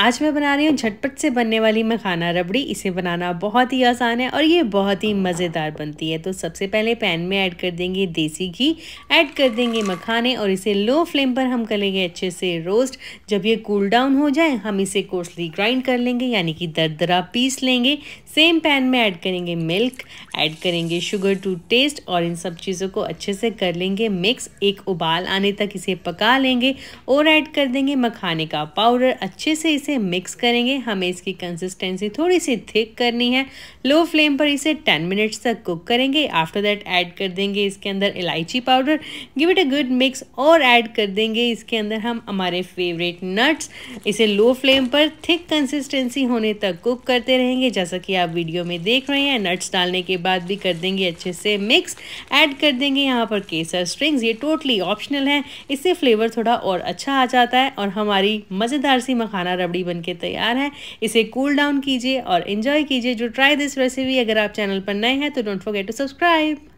आज मैं बना रही हूँ झटपट से बनने वाली मखाना रबड़ी इसे बनाना बहुत ही आसान है और ये बहुत ही मज़ेदार बनती है तो सबसे पहले पैन में ऐड कर देंगे देसी घी ऐड कर देंगे मखाने और इसे लो फ्लेम पर हम करेंगे अच्छे से रोस्ट जब ये कूल डाउन हो जाए हम इसे कोर्सली ग्राइंड कर लेंगे यानी कि दरदरा पीस लेंगे सेम पैन में ऐड करेंगे मिल्क ऐड करेंगे शुगर टू टेस्ट और इन सब चीज़ों को अच्छे से कर लेंगे मिक्स एक उबाल आने तक इसे पका लेंगे और ऐड कर देंगे मखाने का पाउडर अच्छे से इसे इसे मिक्स करेंगे हमें इसकी कंसिस्टेंसी थोड़ी सी थिक करनी है लो फ्लेम पर इसे टेन मिनट्स तक कुक करेंगे आफ्टर दैट ऐड कर देंगे इसके अंदर इलायची powder give it a good mix और ऐड कर देंगे इसके अंदर हम हमारे फेवरेट नट्स इसे लो फ्लेम पर थिक कंसिस्टेंसी होने तक कुक करते रहेंगे जैसा कि आप वीडियो में देख रहे हैं नट्स डालने के बाद भी कर देंगे अच्छे से मिक्स ऐड कर देंगे यहाँ पर केसर स्ट्रिंग्स ये टोटली ऑप्शनल है इससे फ्लेवर थोड़ा और अच्छा आ जाता है और हमारी मज़ेदार सी मखाना रबड़ी बन के तैयार है इसे कूल डाउन कीजिए और इन्जॉय कीजिए जो ट्राई दिस रेसिपी अगर आप चैनल पर नए हैं तो डोंट फॉरगेट टू सब्सक्राइब